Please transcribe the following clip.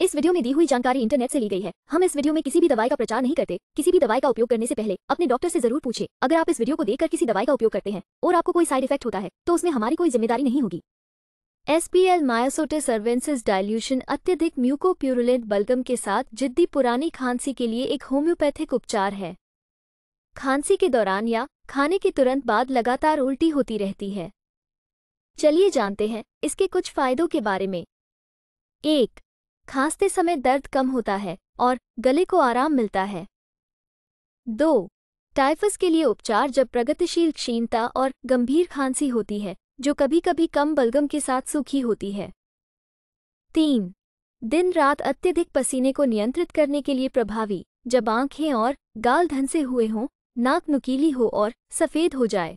इस वीडियो में दी हुई जानकारी इंटरनेट से ली गई है हम इस वीडियो में किसी भी दवाई का प्रचार नहीं करते किसी भी दवाई का उपयोग करने से पहले अपने डॉक्टर से जरूर पूछे अगर आप इस वीडियो को देखकर किसी दवाई का उपयोग करते हैं और आपको कोई साइड इफेक्ट होता है तो उसमें हमारी कोई जिम्मेदारी नहीं होगी एसपीएल मायोसोटे सर्वेंसिस डायल्यूशन अत्यधिक म्यूकोप्यूरुलेंट बलगम के साथ जिद्दी पुरानी खांसी के लिए एक होम्योपैथिक उपचार है खांसी के दौरान या खाने के तुरंत बाद लगातार उल्टी होती रहती है चलिए जानते हैं इसके कुछ फायदों के बारे में एक खांसते समय दर्द कम होता है और गले को आराम मिलता है दो टाइफस के लिए उपचार जब प्रगतिशील क्षीणता और गंभीर खांसी होती है जो कभी कभी कम बलगम के साथ सूखी होती है तीन दिन रात अत्यधिक पसीने को नियंत्रित करने के लिए प्रभावी जब आंखें और गाल धंसे हुए हों नाक नुकीली हो और सफ़ेद हो जाए